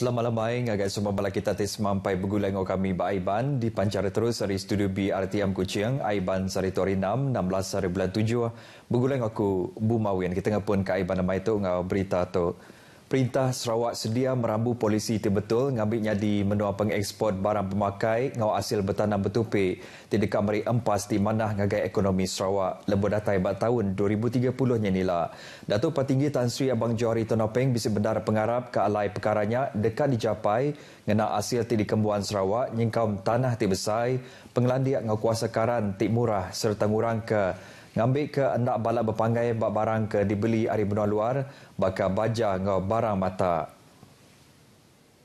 Selamat lamai agak semua bala kita tes sampai begulang ngau kami Baiban Aiban di pancara terus dari studio B RTM Kuching Aiban Saritori 6 16 bulan 7 begulang aku Bumawian kita ngapun ke Aiban mai tu ngau berita tu perintah Sarawak sedia merambu polisi itu betul ngambilnya di menua pengeksport barang pemakai ngau hasil bertanam betupi di dekat empas di mana ngagai ekonomi Sarawak lebih datai bat tahun 2030 nyenila. Datuk Patinggi Tan Sri Abang Johari Tonopeng bisa benar pengarap ke alai perkaranya dekat dicapai ngena hasil ti dikembuan Sarawak nyingkaum tanah ti besai pengelandia ngau kuasa karan ti murah serta ngurang ke ngambil ke endak balak berpanggai bak barang ke dibeli hari benua luar bakal baja ngau barang mata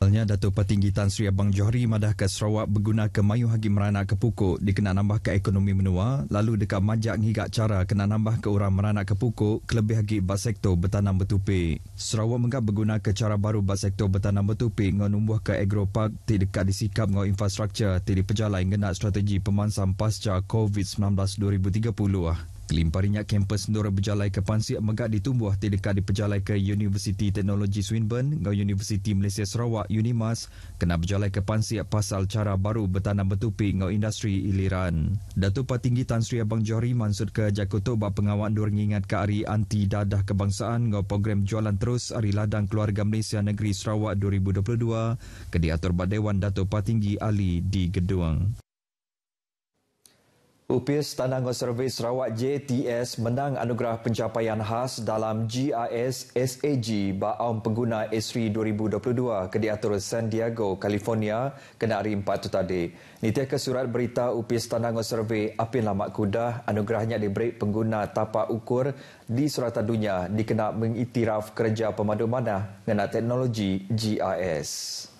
Halnya Datuk petinggi Tan Sri Abang Johri madah ke Sarawak berguna ke Mayu Hagi Merana ke Pukuk dikena nambah ke ekonomi menua lalu dekat Majak ngigak cara kena nambah ke orang Merana ke Pukuk kelebih Hagi Basektor bertanam bertupi. Sarawak menggap berguna ke cara baru Basektor bertanam bertupi dengan numbuh ke Agropark tidak dekat disikap dengan infrastruktur di pejalan yang strategi pemansam pasca COVID-19 2030. Kelimparinya kampus Nur Berjalai ke Pansi Megat ditumbuh di dekat di Berjalai ke Universiti Teknologi Swinburne dan Universiti Malaysia Sarawak Unimas kena Berjalai ke Pansi pasal cara baru bertanam bertupi dengan industri iliran. Datuk Patinggi Tan Sri Abang Johri mansur ke Jakarta buat pengawal dur ingat ke hari anti dadah kebangsaan dengan program jualan terus hari ladang keluarga Malaysia Negeri Sarawak 2022 ke diatur Dewan Datuk Patinggi Ali di Gedung. Upis Tanah Konservasi Sarawak JTS menang anugerah pencapaian khas dalam GIS SAG Baum Pengguna Esri 2022 Kediatur San Diego, California kena hari 4 tadi. Nitiah ke surat berita Upis Tanah Konservasi Apin Lamak Kudah anugerahnya diberi pengguna tapak ukur di surata dunia dikenal mengiktiraf kerja pemadu mana mengenai teknologi GIS.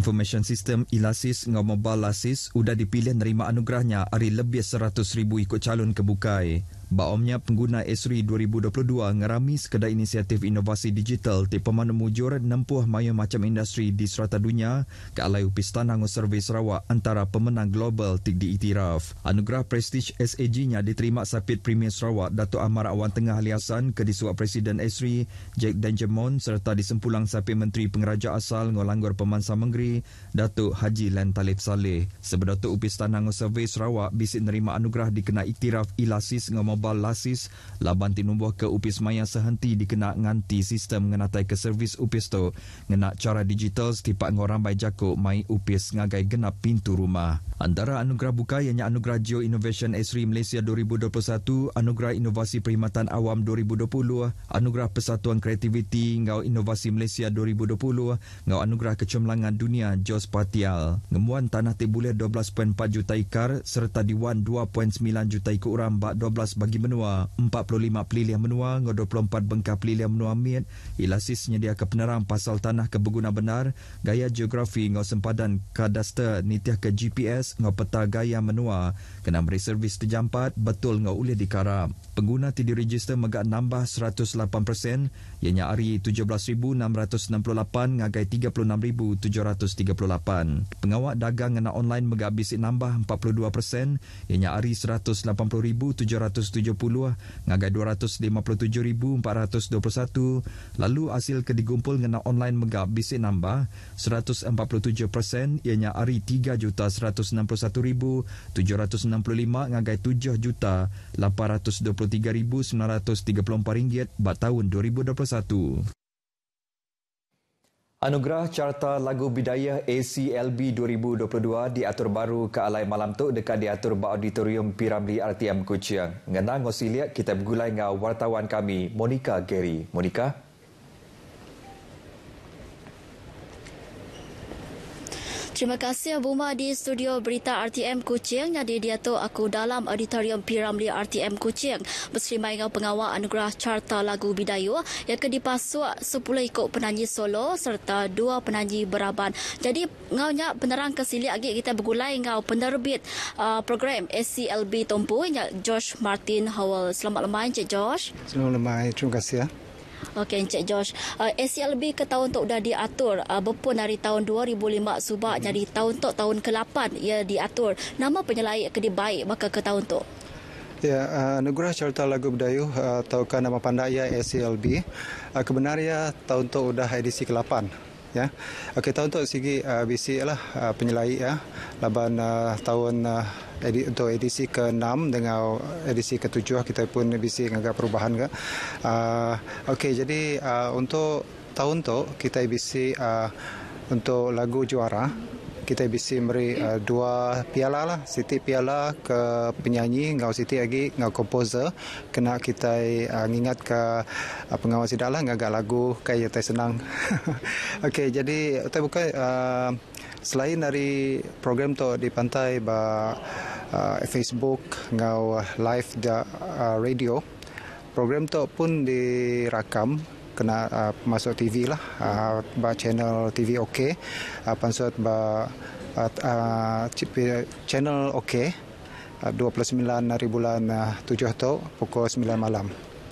Information System Ilasis Ngomobal Lasis sudah dipilih nerima anugerahnya dari lebih 100,000 ikut calon kebukai. Baomnya pengguna Esri 2022 ngerami sekedar inisiatif inovasi digital di pemandu mujur nempuh maya macam industri di serata dunia ke alai upis tanah servis Sarawak antara pemenang global tik diiktiraf. Anugerah prestij SAG-nya diterima sapit Premier Sarawak Datuk Amar Awan Tengah Liasan ke disuap Presiden Esri Jack Danjemon serta disempulang sapit Menteri Pengeraja Asal Ngolanggur Pemansa Menggeri Datuk Haji Len Talib Saleh. Sebab Dato' Upis Tanah Ngo Servis Sarawak bisik nerima anugerah dikena iktiraf ilasis ngomong Global Lasis laban tinumbuh ke upis maya sehenti dikena nganti sistem ngenatai ke servis upis tu ngena cara digital setipak ngorang bai jako mai upis ngagai genap pintu rumah. Antara anugerah buka ianya anugerah Geo Innovation Esri Malaysia 2021, anugerah inovasi perkhidmatan awam 2020, anugerah persatuan kreativiti ngau inovasi Malaysia 2020, ngau anugerah kecemerlangan dunia Jos Patial. Ngemuan tanah tibulir 12.4 juta ikar serta diwan 2.9 juta ikut uram bak 12 bagi bagi menua 45 pelilih menua ngodo 24 bengka pelilih menua miet ilasis nyedia ke penerang pasal tanah ke berguna benar gaya geografi ngau sempadan kadaster nitiah ke GPS ngau peta gaya menua kena beri servis terjampat betul ngau ulih dikarap pengguna tidi register mega nambah 108% ianya hari 17668 ngagai 36738 pengawak dagang ngena online mega bisik nambah 42% ianya hari 180777 170 lah ngaga 257,421 lalu hasil kedigumpul ngena online megap bisi nambah 147% ianya ari 3,161,765 ngagai 7,823,934 ringgit bat tahun 2021 Anugerah Carta Lagu Bidayah ACLB 2022 diatur baru ke Alai Malam tu dekat diatur ba auditorium Piramli RTM Kuching. Ngena ngosiliak kita bergulai dengan wartawan kami Monica Gerry. Monica Terima kasih Abu Umar di studio berita RTM Kuching. Jadi dia tu aku dalam auditorium Piramli RTM Kuching. Berserima dengan pengawal anugerah carta lagu Bidayu yang akan dipasuk 10 ikut penanyi solo serta dua penanyi beraban. Jadi ngau nya penerang kesili lagi kita bergulai ngau penerbit uh, program SCLB Tumpu yang Josh Martin Howell. Selamat lemah Encik Josh. Selamat lemah. Terima kasih ya. Okey Encik Josh, uh, SCLB ke tahun tok dah diatur uh, berpun dari tahun 2005 subak hmm. jadi tahun tok tahun ke-8 ia diatur. Nama penyelai ke dibaik maka ke tahun tok. Ya, uh, Anugerah Carta Lagu Bedayu uh, kan nama pandai ya SCLB. Uh, kebenarnya tahun tok sudah edisi ke-8 ya. Okey tahun tu segi uh, BC lah uh, penyelai ya. Laban uh, tahun uh, edi, untuk edisi ke-6 dengan edisi ke-7 kita pun BC agak perubahan ke. Uh, Okey jadi uh, untuk tahun tu kita BC uh, untuk lagu juara kita bisi memberi uh, dua piala lah. Siti piala ke penyanyi, ngau siti lagi ngau komposer. Kena kita uh, ingat ke uh, pengawas idak lah, ngagak lagu kaya tai senang. Okey, jadi tai buka... Uh, selain dari program tu di pantai ba uh, Facebook ngau live da, uh, radio program tu pun dirakam kena uh, masuk TV lah uh, ba channel TV okey uh, pansut ba uh, uh, eh, channel okey uh, 29 hari bulan uh, 7 tu pukul sembilan malam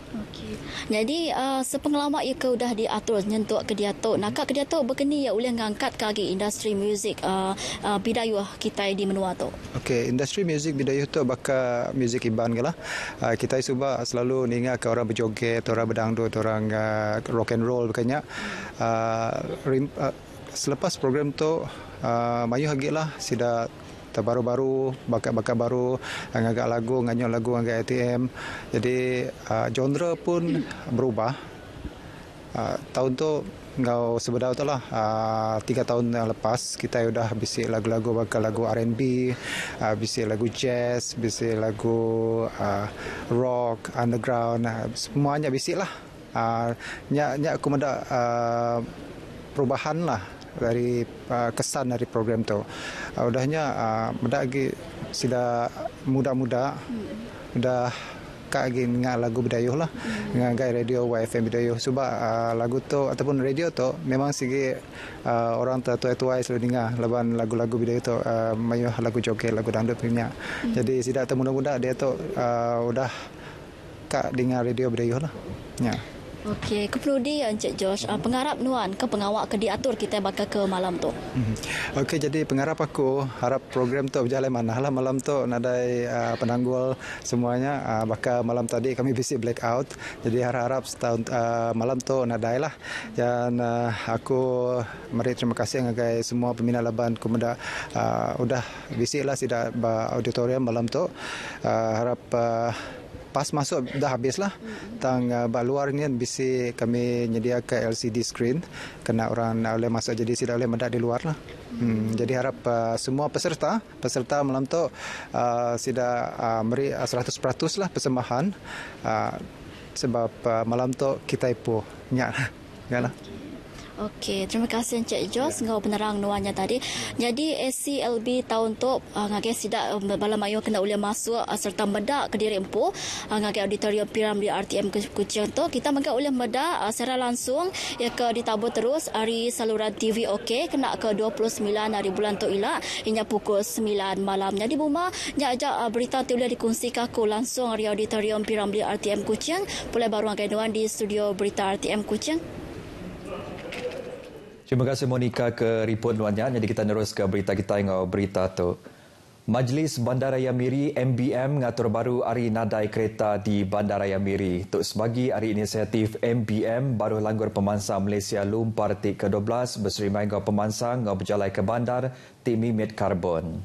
Okay. Jadi uh, sepengelama ia ya kau dah diatur nyentuk ke dia tu. Nak ke dia tu berkeni ya uli ngangkat kaki industri muzik uh, uh, bidayuh kita di menua tu. Okey, industri muzik bidayuh tu baka muzik iban ke lah. Uh, kita suba selalu ningat ke orang berjoget, orang berdangdut, orang uh, rock and roll bekanya. Uh, uh, selepas program tu uh, mayuh agik lah sida terbaru-baru, bakat-bakat baru, ngagak lagu, nganyok lagu, ngagak ATM. Jadi uh, genre pun berubah. Uh, tahun tu ngau sebedau tu lah ah, tiga tahun yang lepas kita sudah bisi lagu-lagu bakal lagu R&B, uh, bisi lagu jazz, bisi lagu uh, rock, underground, uh, semuanya bisi lah. Uh, nyak nyak aku ada uh, perubahan lah dari uh, kesan dari program tu. Uh, udahnya uh, mudah lagi sila muda-muda mudah kak lagi dengan lagu Bidayuh lah mm. dengan gaya radio YFM Bidayuh sebab uh, lagu tu ataupun radio tu memang sigi uh, orang tua-tua selalu dengar leban lagu-lagu Bidayuh tu uh, mayuh lagu joget lagu dangdut punya mm. jadi sidak tu muda-muda dia tu uh, udah kak dengar radio Bidayuh lah ya yeah. Okey, ke Pludi eh, Encik Josh. Uh, ah, pengharap nuan ke pengawak ke diatur kita bakal ke malam tu? Mhm. Okey, jadi pengarap aku harap program tu berjalan mana lah malam tu nadai uh, penanggul semuanya. Uh, bakal malam tadi kami bisi blackout. Jadi harap-harap setahun, uh, malam tu nadailah. lah. Dan uh, aku mari terima kasih dengan semua pembina laban kumenda. Uh, udah busy lah sidak auditorium malam tu. Uh, harap... Uh, pas masuk dah habis lah. Tang uh, baluar ni bisi kami menyediakan LCD screen. Kena orang boleh masuk jadi sila boleh mendak di luar lah. Hmm, jadi harap uh, semua peserta peserta malam tu uh, sila uh, meri 100% uh, lah persembahan. Uh, sebab uh, malam tu kita ipo nyak. Ya Okey, terima kasih Encik Jos yeah. ngau penerang nuanya tadi. Jadi SCLB tahun tu uh, ah, ngagai sidak bala um, mayu kena ulia masuk uh, serta medak ke diri empu uh, ah, ngagai auditorium piram di RTM Kuching tu kita mengga ulia medak uh, secara langsung ya ke ditabu terus hari saluran TV okey kena ke 29 hari bulan tu ila inya pukul 9 malam. Jadi buma nya aja uh, berita tu ulia dikunci kaku langsung hari auditorium piram di RTM Kuching boleh baru ngagai nuan di studio berita RTM Kuching. Terima kasih Monica ke report luarnya. Jadi kita terus ke berita kita yang berita tu. Majlis Bandaraya Miri MBM ngatur baru hari nadai kereta di Bandaraya Miri. Untuk sebagai hari inisiatif MBM baru langgur pemansang Malaysia Lumpar Tik ke-12 berserima dengan pemansang berjalan ke bandar Timi Mid Carbon.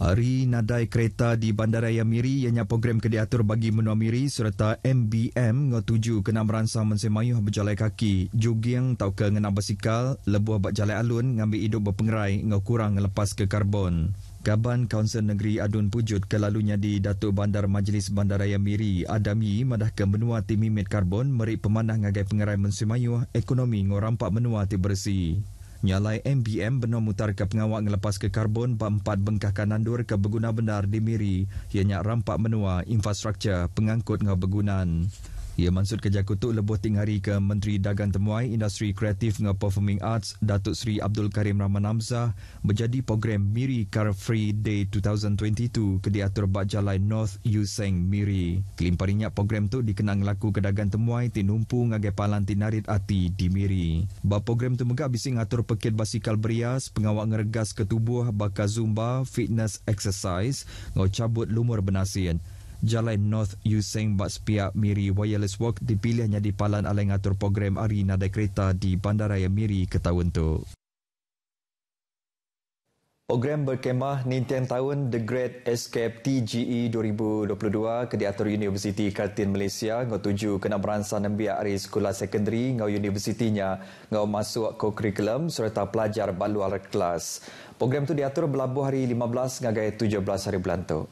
Ari nadai kereta di Bandaraya Miri ianya program kediatur bagi menua Miri serta MBM ngetuju kena merangsang mensemayuh berjalan kaki yang tau ke ngena basikal lebuah bak jalan alun ngambil hidup berpengerai ngekurang lepas ke karbon. Gaban Kaunsel Negeri Adun Pujut kelalunya di Datuk Bandar Majlis Bandaraya Miri Adami madah ke menua timimit karbon merik pemandang ngagai pengerai mensemayuh ekonomi ngorampak menua ti Nyalai MBM benar mutar ke pengawak ngelepas ke karbon empat bengkah kanandur ke berguna benar di Miri, ianya rampak menua infrastruktur pengangkut ngau ia ya, mansur kerja kutuk lebuh ting hari ke Menteri Dagang Temuai Industri Kreatif dan Performing Arts Datuk Seri Abdul Karim Rahman Hamzah menjadi program Miri Car Free Day 2022 ke diatur Bajalai North Yuseng Miri. Kelimparinya program tu dikenang laku ke Dagang Temuai ti numpu ngagai palan ti narit ati di Miri. Ba program tu megak bising atur peket basikal berias, pengawak ngeregas ketubuh, tubuh, bakar zumba, fitness exercise, ngau cabut lumur benasian. Jalan North Yuseng Bats Piak Miri Wireless Work dipilihnya di palan aleng atur program hari nada kereta di Bandaraya Miri ketahun tu. Program berkemah nintian tahun The Great Escape TGE 2022 ke diatur Universiti Kartin Malaysia ngau tuju kena beransan nembiak hari sekolah sekendari ngau universitinya ngau masuk ke kurikulum serta pelajar balu kelas. Program tu diatur berlabuh hari 15 ngagai 17 hari bulan tu.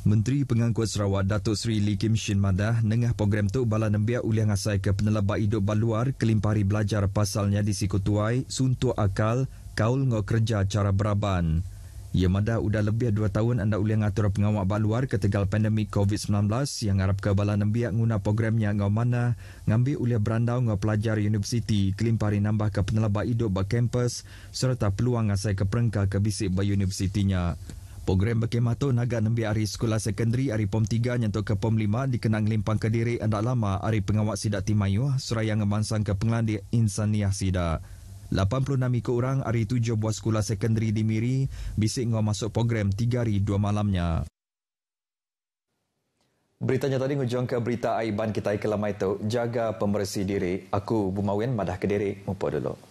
Menteri Pengangkut Sarawak Datuk Seri Lee Kim Shin Madah nengah program tu bala nembia uliang asai ke penelabak hidup baluar kelimpari belajar pasalnya di siku tuai suntuk akal kaul ngau kerja cara beraban. Ia ya, madah udah lebih dua tahun anda uliang atur pengawak baluar ketegal pandemik COVID-19 yang harap ke bala nembia nguna programnya ngau mana ngambil uliah berandau ngau pelajar universiti kelimpari nambah ke penelabak hidup ba kampus serta peluang asai ke perengkah ke bisik ba Program berkhidmat Naga nembi hari sekolah sekendari hari POM 3 nyanto ke POM 5 dikenang limpang kediri andak lama hari pengawak sidak timayu suraya ngemansang ke pengelandi insaniah sidak. 86 ikut orang hari tujuh buah sekolah sekendari di Miri bisik ngau masuk program tiga hari dua malamnya. Beritanya tadi ngujung ke berita Aiban kita ikhlamai itu, jaga pembersih diri. Aku Bumawin Madah Kediri, mumpul dulu.